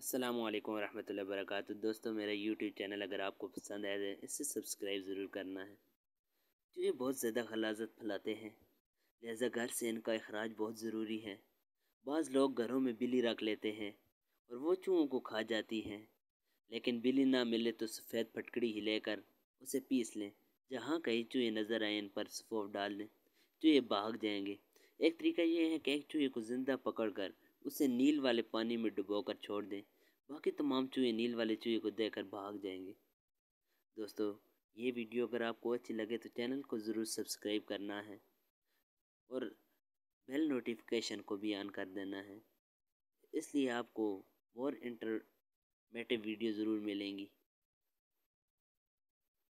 अस्सलाम वालेकुम वरक बरकातहू दोस्तों मेरा यूट्यूब चैनल अगर आपको पसंद आए है तो इसे सब्सक्राइब ज़रूर करना है जो ये बहुत ज़्यादा खलाजत फैलाते हैं लिहाजा घर से इनका अखराज बहुत ज़रूरी है बाज़ लोग घरों में बिली रख लेते हैं और वो चूहों को खा जाती हैं लेकिन बिली ना मिले तो सफ़ेद फटकड़ी ही लेकर उसे पीस लें जहाँ कहीं चूहे नज़र आए इन पर सफोफ डाल दें चूहे भाग जाएंगे एक तरीका ये है कि एक चूहे को ज़िंदा पकड़ कर उसे नील वाले पानी में डुबोकर छोड़ दें बाकी तमाम चूहे नील वाले चूहे को देकर भाग जाएंगे दोस्तों ये वीडियो अगर आपको अच्छी लगे तो चैनल को ज़रूर सब्सक्राइब करना है और बेल नोटिफिकेशन को भी ऑन कर देना है इसलिए आपको और इंटरमेटिव वीडियो ज़रूर मिलेंगी